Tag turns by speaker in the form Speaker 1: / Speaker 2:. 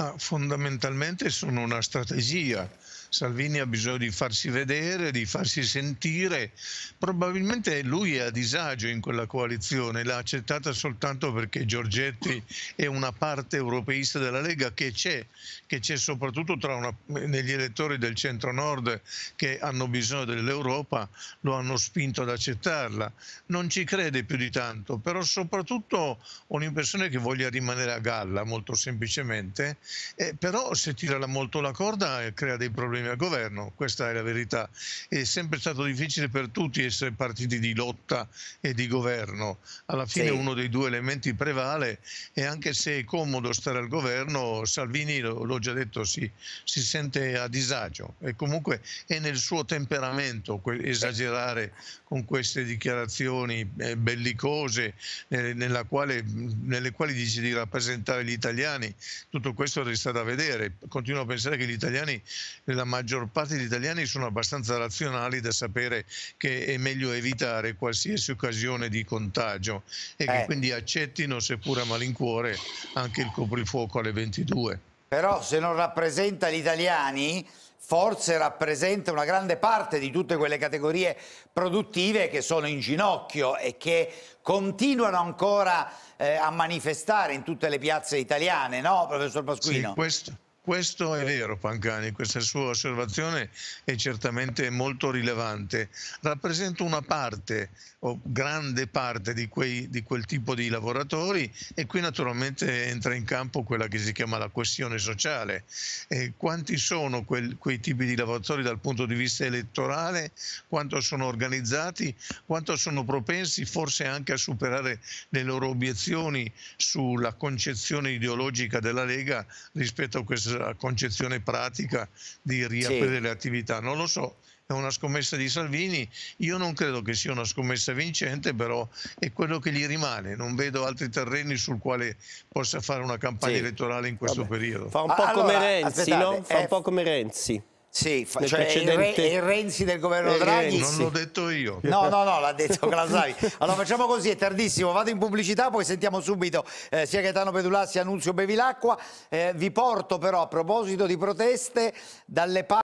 Speaker 1: ma fondamentalmente sono una strategia Salvini ha bisogno di farsi vedere, di farsi sentire. Probabilmente lui è a disagio in quella coalizione, l'ha accettata soltanto perché Giorgetti è una parte europeista della Lega che c'è, che c'è soprattutto una, negli elettori del centro-nord che hanno bisogno dell'Europa, lo hanno spinto ad accettarla. Non ci crede più di tanto, però soprattutto ho l'impressione che voglia rimanere a galla molto semplicemente, eh, però se tira molto la corda crea dei problemi problemi al governo, questa è la verità. È sempre stato difficile per tutti essere partiti di lotta e di governo. Alla fine sì. uno dei due elementi prevale e anche se è comodo stare al governo, Salvini, l'ho già detto, si, si sente a disagio e comunque è nel suo temperamento esagerare con queste dichiarazioni eh, bellicose nella quale, nelle quali dice di rappresentare gli italiani. Tutto questo resta da vedere. Continuo a pensare che gli italiani, la maggior parte degli italiani sono abbastanza razionali da sapere che è meglio evitare qualsiasi occasione di contagio e eh. che quindi accettino, seppur a malincuore, anche il coprifuoco alle 22.
Speaker 2: Però se non rappresenta gli italiani, forse rappresenta una grande parte di tutte quelle categorie produttive che sono in ginocchio e che continuano ancora eh, a manifestare in tutte le piazze italiane, no professor Pasquino? Sì,
Speaker 1: questo, questo è vero, Pancani, questa sua osservazione è certamente molto rilevante. Rappresenta una parte o grande parte di, quei, di, quel tipo di lavoratori e qui naturalmente entra in campo quella che si chiama la questione sociale. E quanti sono quel, quei tipi di lavoratori dal punto di vista elettorale, quanto sono organizzati, quanto sono propensi forse anche a superare le loro obiezioni sulla concezione ideologica della Lega rispetto a questa concezione pratica di riaprire sì. le attività, non lo so. È una scommessa di Salvini, io non credo che sia una scommessa vincente, però è quello che gli rimane, non vedo altri terreni sul quale possa fare una campagna sì. elettorale in questo Vabbè. periodo. Fa un po' ah, allora, come Renzi, no? Fa un eh,
Speaker 2: po' come Renzi. Sì, fa- cioè precedente... il, Re, il Renzi del governo eh, eh, Draghi. non sì. l'ho detto
Speaker 1: io. No, no, no, l'ha detto Glasavi. allora
Speaker 2: facciamo così, è tardissimo, vado in pubblicità, poi sentiamo subito eh, sia Gaetano Pedulà sia Annunzio Bevilacqua. Eh, vi porto però a proposito di proteste dalle parti